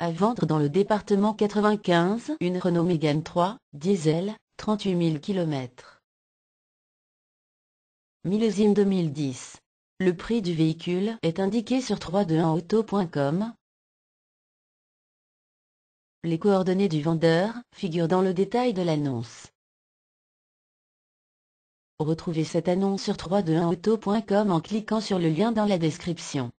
À vendre dans le département 95, une Renault Mégane 3, diesel, 38 000 km. Millésime 2010. Le prix du véhicule est indiqué sur 321auto.com. Les coordonnées du vendeur figurent dans le détail de l'annonce. Retrouvez cette annonce sur 321auto.com en cliquant sur le lien dans la description.